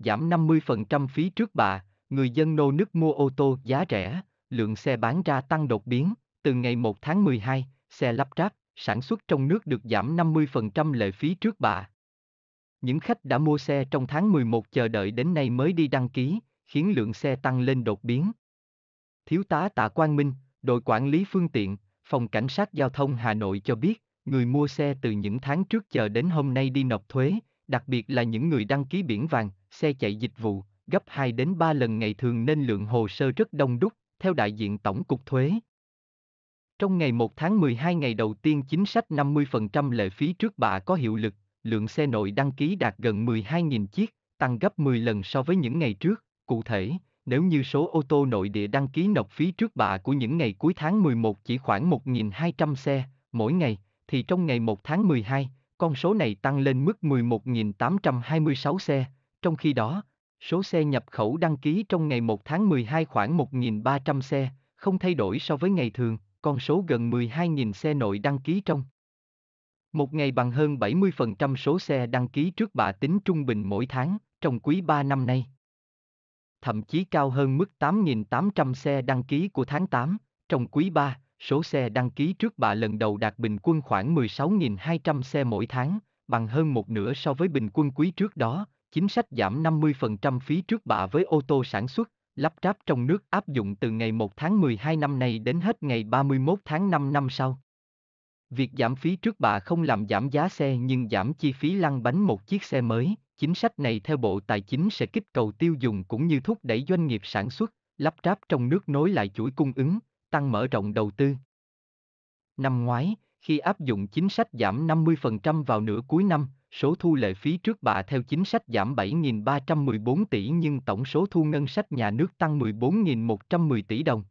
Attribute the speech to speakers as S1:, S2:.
S1: giảm 50% phí trước bạ, người dân nô nước mua ô tô giá rẻ, lượng xe bán ra tăng đột biến, từ ngày 1 tháng 12, xe lắp ráp, sản xuất trong nước được giảm 50% lệ phí trước bạ. Những khách đã mua xe trong tháng 11 chờ đợi đến nay mới đi đăng ký, khiến lượng xe tăng lên đột biến. Thiếu tá Tạ Quang Minh, đội quản lý phương tiện, phòng cảnh sát giao thông Hà Nội cho biết, người mua xe từ những tháng trước chờ đến hôm nay đi nộp thuế, đặc biệt là những người đăng ký biển vàng, xe chạy dịch vụ, gấp 2 đến 3 lần ngày thường nên lượng hồ sơ rất đông đúc, theo đại diện Tổng cục Thuế. Trong ngày 1 tháng 12 ngày đầu tiên chính sách 50% lệ phí trước bạ có hiệu lực, lượng xe nội đăng ký đạt gần 12.000 chiếc, tăng gấp 10 lần so với những ngày trước. Cụ thể, nếu như số ô tô nội địa đăng ký nộp phí trước bạ của những ngày cuối tháng 11 chỉ khoảng 1.200 xe mỗi ngày, thì trong ngày 1 tháng 12, con số này tăng lên mức 11.826 xe, trong khi đó, số xe nhập khẩu đăng ký trong ngày 1 tháng 12 khoảng 1.300 xe, không thay đổi so với ngày thường, con số gần 12.000 xe nội đăng ký trong. Một ngày bằng hơn 70% số xe đăng ký trước bạ tính trung bình mỗi tháng, trong quý 3 năm nay. Thậm chí cao hơn mức 8.800 xe đăng ký của tháng 8, trong quý 3, Số xe đăng ký trước bạ lần đầu đạt bình quân khoảng 16.200 xe mỗi tháng, bằng hơn một nửa so với bình quân quý trước đó, chính sách giảm 50% phí trước bạ với ô tô sản xuất, lắp ráp trong nước áp dụng từ ngày 1 tháng 12 năm nay đến hết ngày 31 tháng 5 năm sau. Việc giảm phí trước bạ không làm giảm giá xe nhưng giảm chi phí lăn bánh một chiếc xe mới, chính sách này theo Bộ Tài chính sẽ kích cầu tiêu dùng cũng như thúc đẩy doanh nghiệp sản xuất, lắp ráp trong nước nối lại chuỗi cung ứng, tăng mở rộng đầu tư. Năm ngoái, khi áp dụng chính sách giảm 50% vào nửa cuối năm, số thu lệ phí trước bạ theo chính sách giảm 7.314 tỷ nhưng tổng số thu ngân sách nhà nước tăng 14.110 tỷ đồng.